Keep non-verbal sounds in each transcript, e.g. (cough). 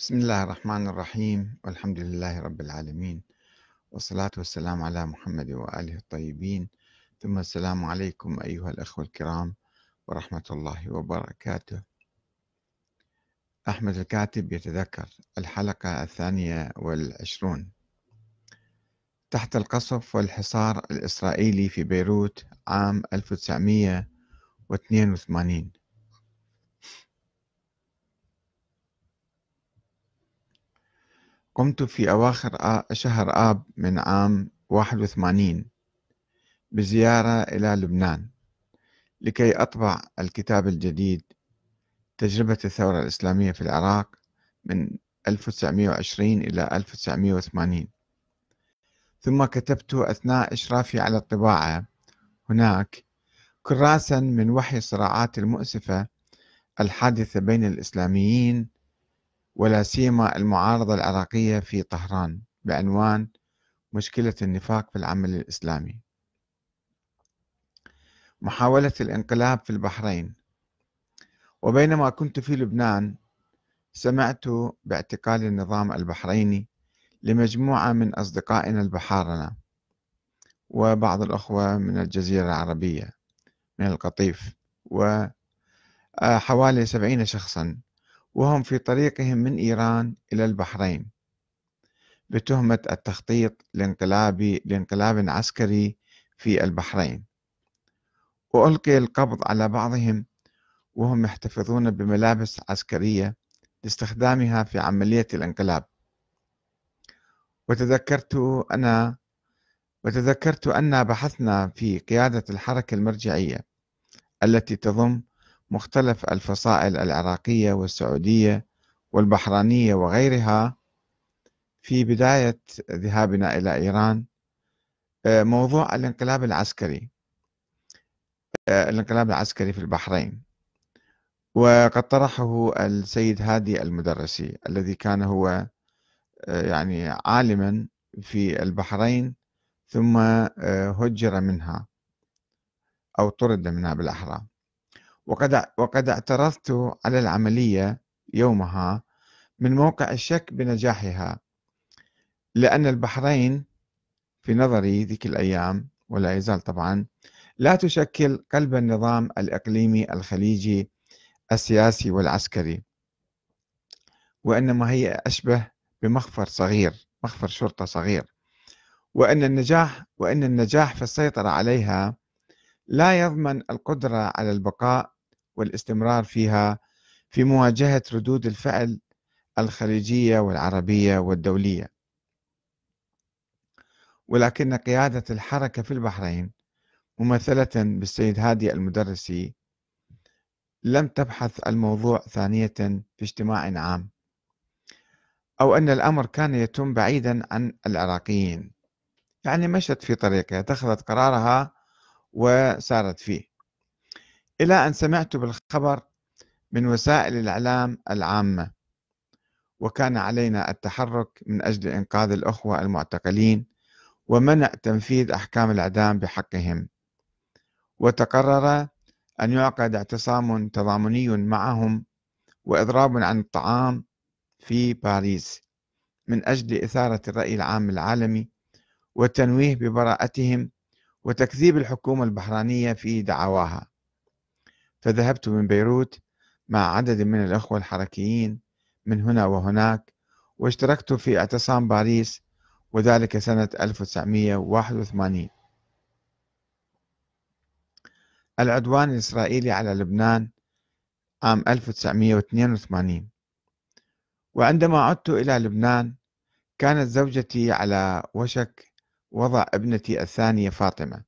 بسم الله الرحمن الرحيم والحمد لله رب العالمين والصلاة والسلام على محمد وآله الطيبين ثم السلام عليكم أيها الأخوة الكرام ورحمة الله وبركاته أحمد الكاتب يتذكر الحلقة الثانية والعشرون تحت القصف والحصار الإسرائيلي في بيروت عام 1982 قمت في أواخر شهر آب من عام 81 بزيارة إلى لبنان لكي أطبع الكتاب الجديد تجربة الثورة الإسلامية في العراق من 1920 إلى 1980 ثم كتبت أثناء إشرافي على الطباعة هناك كراسا من وحي الصراعات المؤسفة الحادثة بين الإسلاميين ولا سيما المعارضة العراقية في طهران بعنوان مشكلة النفاق في العمل الإسلامي محاولة الانقلاب في البحرين وبينما كنت في لبنان سمعت باعتقال النظام البحريني لمجموعة من أصدقائنا البحارنة وبعض الأخوة من الجزيرة العربية من القطيف وحوالي سبعين شخصا وهم في طريقهم من إيران إلى البحرين بتهمة التخطيط لانقلاب لانقلاب عسكري في البحرين وألقي القبض على بعضهم وهم يحتفظون بملابس عسكرية لاستخدامها في عملية الانقلاب وتذكرت أنا وتذكرت أن بحثنا في قيادة الحركة المرجعية التي تضم مختلف الفصائل العراقية والسعودية والبحرانية وغيرها في بداية ذهابنا إلى إيران آه، موضوع الانقلاب العسكري آه، الانقلاب العسكري في البحرين وقد طرحه السيد هادي المدرسي الذي كان هو آه، يعني عالما في البحرين ثم هجر منها أو طرد منها بالأحرى وقد وقد اعترضت على العملية يومها من موقع الشك بنجاحها لأن البحرين في نظري ذيك الأيام ولا يزال طبعا لا تشكل قلب النظام الإقليمي الخليجي السياسي والعسكري وإنما هي أشبه بمخفر صغير مخفر شرطة صغير وأن النجاح وأن النجاح في السيطرة عليها لا يضمن القدرة على البقاء والاستمرار فيها في مواجهة ردود الفعل الخليجية والعربية والدولية ولكن قيادة الحركة في البحرين ممثلة بالسيد هادي المدرسي لم تبحث الموضوع ثانية في اجتماع عام أو أن الأمر كان يتم بعيدا عن العراقيين يعني مشت في طريقها اتخذت قرارها وسارت فيه إلى أن سمعت بالخبر من وسائل الإعلام العامة وكان علينا التحرك من أجل إنقاذ الأخوة المعتقلين ومنع تنفيذ أحكام الإعدام بحقهم وتقرر أن يعقد اعتصام تضامني معهم وإضراب عن الطعام في باريس من أجل إثارة الرأي العام العالمي والتنويه ببراءتهم وتكذيب الحكومة البحرينية في دعواها فذهبت من بيروت مع عدد من الأخوة الحركيين من هنا وهناك واشتركت في اعتصام باريس وذلك سنة 1981 العدوان الإسرائيلي على لبنان عام 1982 وعندما عدت إلى لبنان كانت زوجتي على وشك وضع ابنتي الثانية فاطمة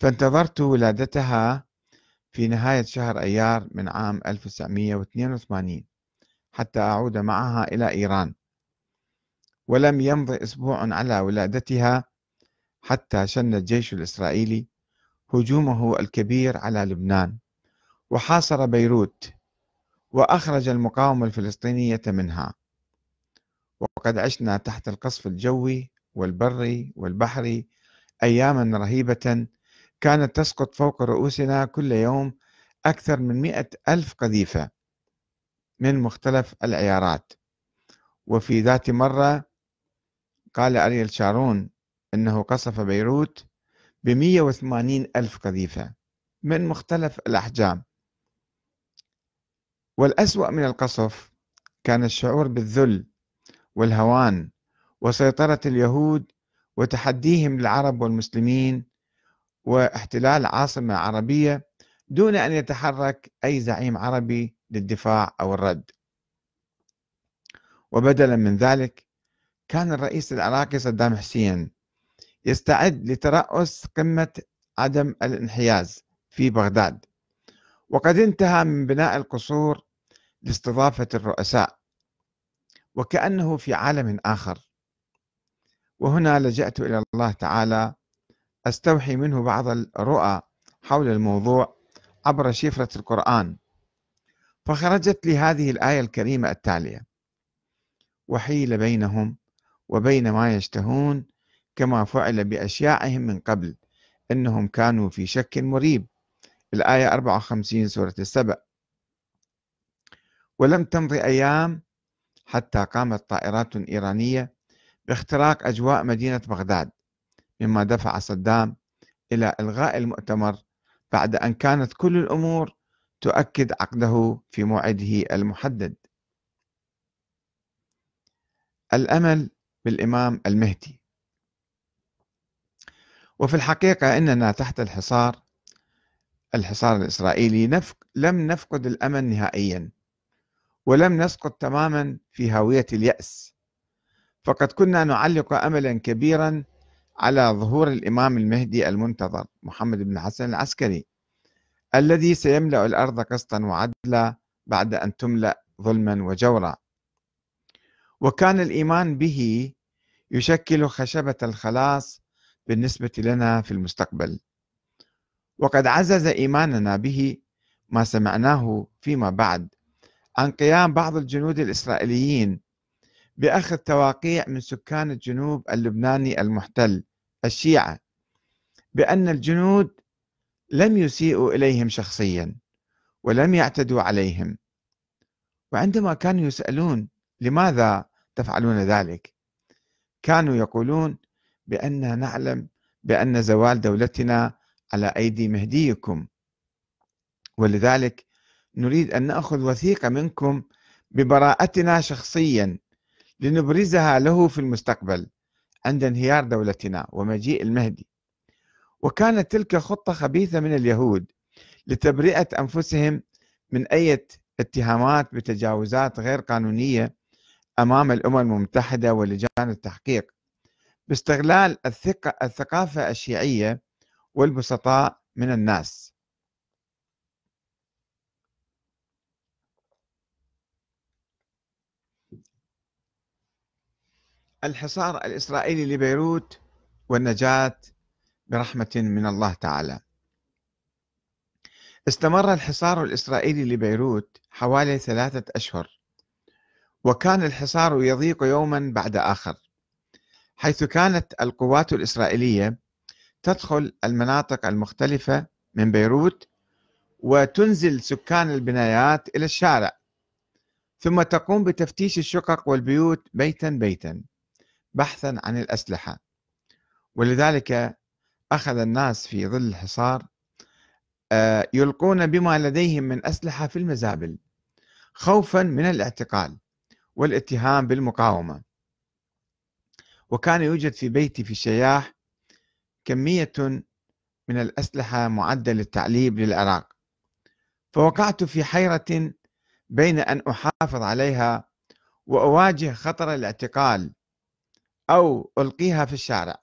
فانتظرت ولادتها في نهاية شهر أيار من عام 1982 حتى أعود معها إلى إيران ولم يمض أسبوع على ولادتها حتى شن الجيش الإسرائيلي هجومه الكبير على لبنان وحاصر بيروت وأخرج المقاومة الفلسطينية منها وقد عشنا تحت القصف الجوي والبري والبحري أياما رهيبة كانت تسقط فوق رؤوسنا كل يوم أكثر من مئة ألف قذيفة من مختلف العيارات وفي ذات مرة قال أريل شارون أنه قصف بيروت ب وثمانين ألف قذيفة من مختلف الأحجام والأسوأ من القصف كان الشعور بالذل والهوان وسيطرة اليهود وتحديهم للعرب والمسلمين واحتلال عاصمة عربية دون أن يتحرك أي زعيم عربي للدفاع أو الرد وبدلا من ذلك كان الرئيس العراقي صدام حسين يستعد لترأس قمة عدم الانحياز في بغداد وقد انتهى من بناء القصور لاستضافة الرؤساء وكأنه في عالم آخر وهنا لجأت إلى الله تعالى أستوحي منه بعض الرؤى حول الموضوع عبر شفرة القرآن فخرجت لي هذه الآية الكريمة التالية وحيل بينهم وبين ما يشتهون كما فعل بأشيائهم من قبل إنهم كانوا في شك مريب الآية 54 سورة السبأ ولم تمض أيام حتى قامت طائرات إيرانية باختراق أجواء مدينة بغداد مما دفع صدام إلى إلغاء المؤتمر بعد أن كانت كل الأمور تؤكد عقده في موعده المحدد الأمل بالإمام المهدي وفي الحقيقة إننا تحت الحصار الحصار الإسرائيلي نفق لم نفقد الأمل نهائيا ولم نسقط تماما في هاوية اليأس فقد كنا نعلق أملا كبيرا على ظهور الإمام المهدي المنتظر محمد بن حسن العسكري الذي سيملأ الأرض قسطا وعدلا بعد أن تملأ ظلما وجورا وكان الإيمان به يشكل خشبة الخلاص بالنسبة لنا في المستقبل وقد عزز إيماننا به ما سمعناه فيما بعد عن قيام بعض الجنود الإسرائيليين بأخذ تواقيع من سكان الجنوب اللبناني المحتل الشيعة بأن الجنود لم يسيئوا إليهم شخصيا ولم يعتدوا عليهم وعندما كانوا يسألون لماذا تفعلون ذلك كانوا يقولون بأننا نعلم بأن زوال دولتنا على أيدي مهديكم ولذلك نريد أن نأخذ وثيقة منكم ببراءتنا شخصيا لنبرزها له في المستقبل عند انهيار دولتنا ومجيء المهدي وكانت تلك خطة خبيثة من اليهود لتبرئة أنفسهم من أي اتهامات بتجاوزات غير قانونية أمام الأمم المتحدة ولجان التحقيق باستغلال الثقافة الشيعية والبسطاء من الناس الحصار الإسرائيلي لبيروت والنجاة برحمة من الله تعالى استمر الحصار الإسرائيلي لبيروت حوالي ثلاثة أشهر وكان الحصار يضيق يوما بعد آخر حيث كانت القوات الإسرائيلية تدخل المناطق المختلفة من بيروت وتنزل سكان البنايات إلى الشارع ثم تقوم بتفتيش الشقق والبيوت بيتا بيتا بحثا عن الأسلحة ولذلك أخذ الناس في ظل الحصار آه، يلقون بما لديهم من أسلحة في المزابل خوفا من الاعتقال والاتهام بالمقاومة وكان يوجد في بيتي في الشياح كمية من الأسلحة معدة للتعليب للعراق فوقعت في حيرة بين أن أحافظ عليها وأواجه خطر الاعتقال أو ألقيها في الشارع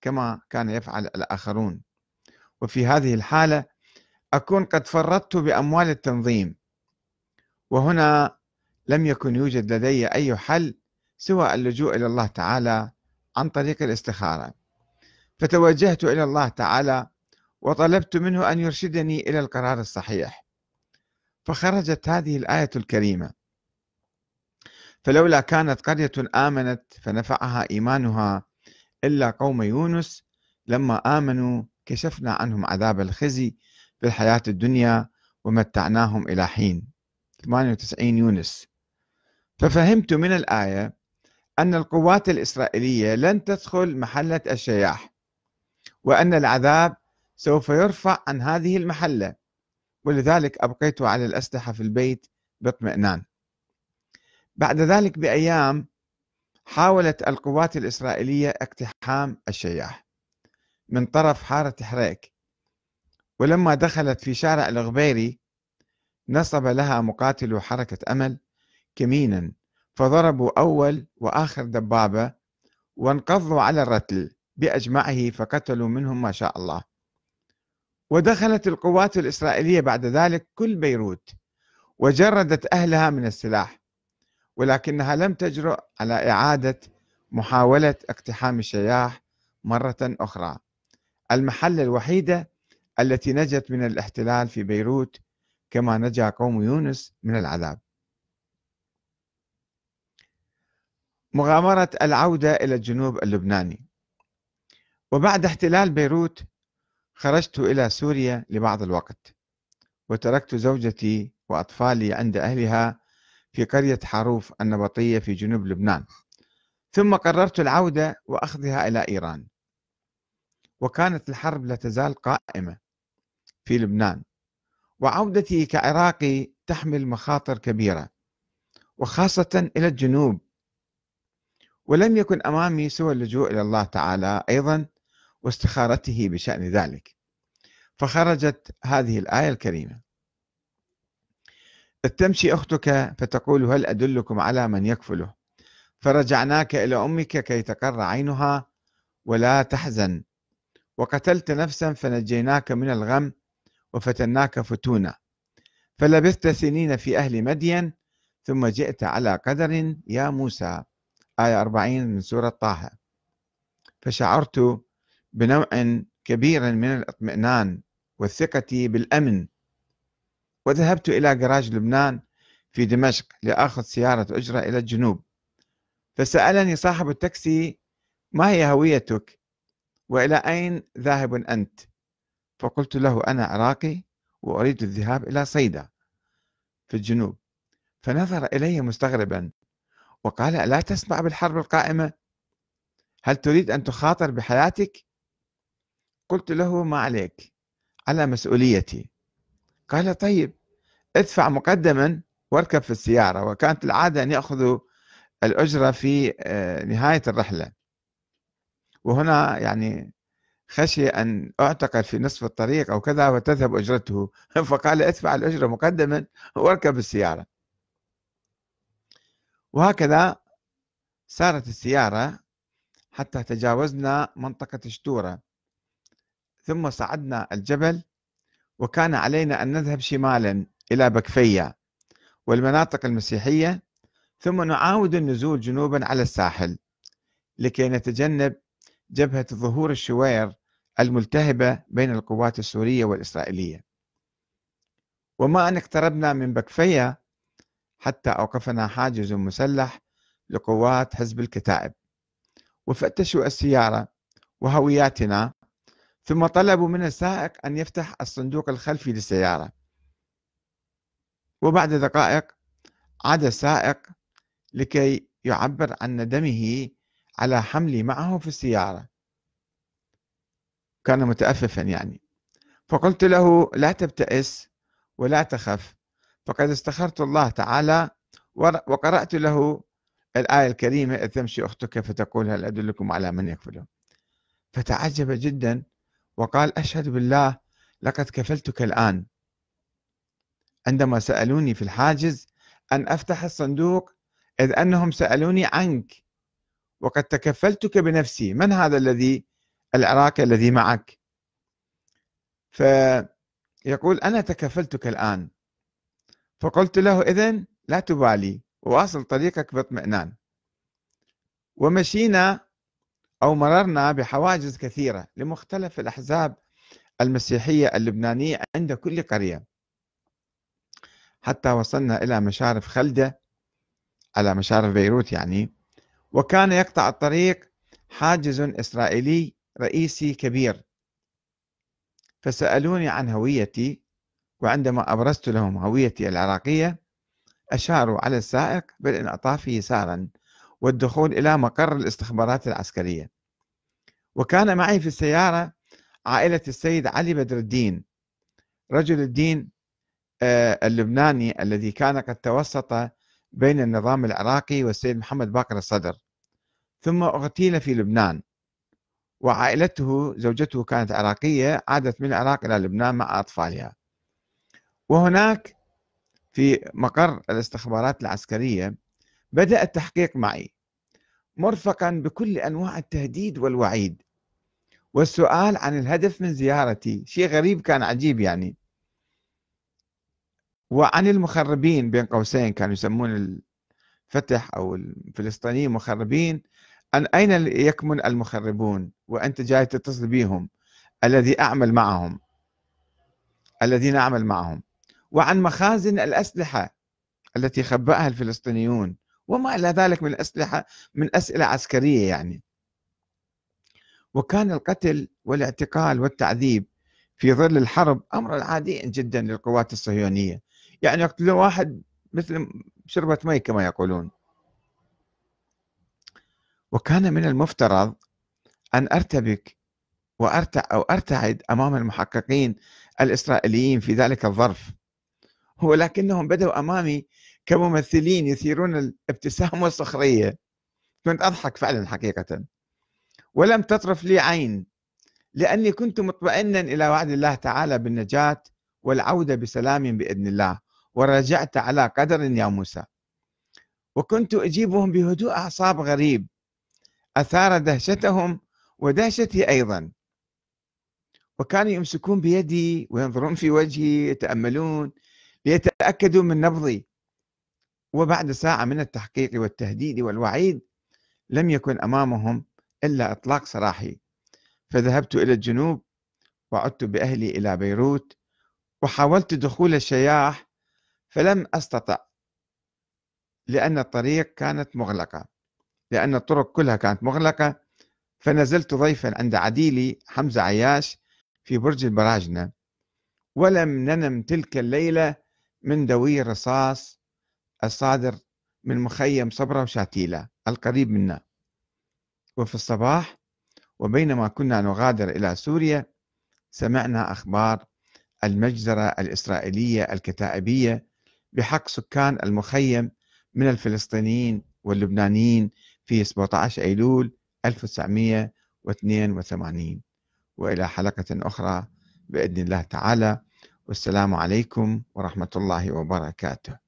كما كان يفعل الآخرون وفي هذه الحالة أكون قد فرطت بأموال التنظيم وهنا لم يكن يوجد لدي أي حل سوى اللجوء إلى الله تعالى عن طريق الاستخارة فتوجهت إلى الله تعالى وطلبت منه أن يرشدني إلى القرار الصحيح فخرجت هذه الآية الكريمة فلولا كانت قرية آمنت فنفعها إيمانها إلا قوم يونس لما آمنوا كشفنا عنهم عذاب الخزي في الحياة الدنيا ومتعناهم إلى حين 98 يونس ففهمت من الآية أن القوات الإسرائيلية لن تدخل محلة الشياح وأن العذاب سوف يرفع عن هذه المحلة ولذلك أبقيت على الأسلحة في البيت باطمئنان بعد ذلك بأيام حاولت القوات الإسرائيلية اقتحام الشياح من طرف حارة حريك ولما دخلت في شارع الغبيري نصب لها مقاتلو حركة أمل كمينا فضربوا أول وآخر دبابة وانقضوا على الرتل بأجمعه فقتلوا منهم ما شاء الله ودخلت القوات الإسرائيلية بعد ذلك كل بيروت وجردت أهلها من السلاح ولكنها لم تجرؤ على إعادة محاولة اقتحام الشياح مرة أخرى المحل الوحيدة التي نجت من الاحتلال في بيروت كما نجا قوم يونس من العذاب مغامرة العودة إلى الجنوب اللبناني وبعد احتلال بيروت خرجت إلى سوريا لبعض الوقت وتركت زوجتي وأطفالي عند أهلها في قرية حاروف النبطية في جنوب لبنان ثم قررت العودة وأخذها إلى إيران وكانت الحرب لا تزال قائمة في لبنان وعودتي كعراقي تحمل مخاطر كبيرة وخاصة إلى الجنوب ولم يكن أمامي سوى اللجوء إلى الله تعالى أيضا واستخارته بشأن ذلك فخرجت هذه الآية الكريمة تمشي أختك فتقول هل أدلكم على من يكفله فرجعناك إلى أمك كي تقر عينها ولا تحزن وقتلت نفسا فنجيناك من الغم وفتناك فتونا فلبثت سنين في أهل مدين ثم جئت على قدر يا موسى آية 40 من سورة طه فشعرت بنوع كبير من الاطمئنان والثقة بالأمن وذهبت إلى جراج لبنان في دمشق لأخذ سيارة أجرة إلى الجنوب فسألني صاحب التاكسي ما هي هويتك وإلى أين ذاهب أنت فقلت له أنا عراقي وأريد الذهاب إلى صيدا في الجنوب فنظر إلي مستغربا وقال ألا تسمع بالحرب القائمة هل تريد أن تخاطر بحياتك قلت له ما عليك على مسؤوليتي قال طيب ادفع مقدما واركب في السيارة وكانت العادة أن يأخذوا الأجرة في آه، نهاية الرحلة وهنا يعني خشي أن أعتقل في نصف الطريق أو كذا وتذهب أجرته (laughs) فقال ادفع الأجرة مقدما واركب السيارة وهكذا سارت السيارة حتى تجاوزنا منطقة شتورة ثم صعدنا الجبل وكان علينا أن نذهب شمالا إلى بكفية والمناطق المسيحية ثم نعاود النزول جنوبا على الساحل لكي نتجنب جبهة ظهور الشوير الملتهبة بين القوات السورية والإسرائيلية وما أن اقتربنا من بكفية حتى أوقفنا حاجز مسلح لقوات حزب الكتائب وفتشوا السيارة وهوياتنا ثم طلبوا من السائق أن يفتح الصندوق الخلفي للسيارة وبعد دقائق عاد السائق لكي يعبر عن ندمه على حملي معه في السيارة كان متأففا يعني فقلت له لا تبتئس ولا تخف فقد استخرت الله تعالى وقرأت له الآية الكريمة إذ تمشي أختك فتقول هل أدلكم على من يكفله فتعجب جدا وقال أشهد بالله لقد كفلتك الآن عندما سألوني في الحاجز أن أفتح الصندوق إذ أنهم سألوني عنك وقد تكفلتك بنفسي من هذا الذي العراقي الذي معك فيقول أنا تكفلتك الآن فقلت له إذن لا تبالي واصل طريقك باطمئنان ومشينا أو مررنا بحواجز كثيرة لمختلف الأحزاب المسيحية اللبنانية عند كل قرية حتى وصلنا إلى مشارف خلدة على مشارف بيروت يعني وكان يقطع الطريق حاجز إسرائيلي رئيسي كبير فسألوني عن هويتي وعندما أبرزت لهم هويتي العراقية أشاروا على السائق بالانعطاف يسارا والدخول إلى مقر الاستخبارات العسكرية وكان معي في السيارة عائلة السيد علي بدر الدين رجل الدين آه، اللبناني الذي كان قد توسط بين النظام العراقي والسيد محمد باقر الصدر ثم اغتيل في لبنان وعائلته زوجته كانت عراقية عادت من العراق إلى لبنان مع أطفالها وهناك في مقر الاستخبارات العسكرية بدأ التحقيق معي مرفقا بكل أنواع التهديد والوعيد والسؤال عن الهدف من زيارتي شيء غريب كان عجيب يعني وعن المخربين بين قوسين كانوا يسمون الفتح أو الفلسطينيين مخربين أن أين يكمن المخربون وأنت جاي تتصل بهم الذي أعمل معهم الذين أعمل معهم وعن مخازن الأسلحة التي خبأها الفلسطينيون وما إلى ذلك من أسلحة من أسئلة عسكرية يعني وكان القتل والاعتقال والتعذيب في ظل الحرب امرا عاديا جدا للقوات الصهيونيه يعني يقتلون واحد مثل شربة مي كما يقولون وكان من المفترض أن أرتبك وأرتع أو أرتعد أمام المحققين الإسرائيليين في ذلك الظرف ولكنهم بدأوا أمامي كممثلين يثيرون الابتسام والسخرية كنت أضحك فعلا حقيقة ولم تطرف لي عين لأني كنت مطمئنا إلى وعد الله تعالى بالنجاة والعودة بسلام بإذن الله ورجعت على قدر يا موسى وكنت أجيبهم بهدوء أعصاب غريب أثار دهشتهم ودهشتي أيضا وكانوا يمسكون بيدي وينظرون في وجهي يتأملون ليتأكدوا من نبضي وبعد ساعة من التحقيق والتهديد والوعيد لم يكن أمامهم إلا إطلاق سراحي فذهبت إلى الجنوب وعدت بأهلي إلى بيروت وحاولت دخول الشياح فلم أستطع لأن الطريق كانت مغلقة لأن الطرق كلها كانت مغلقة فنزلت ضيفا عند عديلي حمزة عياش في برج البراجنة ولم ننم تلك الليلة من دوي الرصاص الصادر من مخيم صبرة وشاتيلة القريب منا وفي الصباح وبينما كنا نغادر إلى سوريا سمعنا أخبار المجزرة الإسرائيلية الكتائبية بحق سكان المخيم من الفلسطينيين واللبنانيين في 17 أيلول 1982 وإلى حلقة أخرى بإذن الله تعالى والسلام عليكم ورحمة الله وبركاته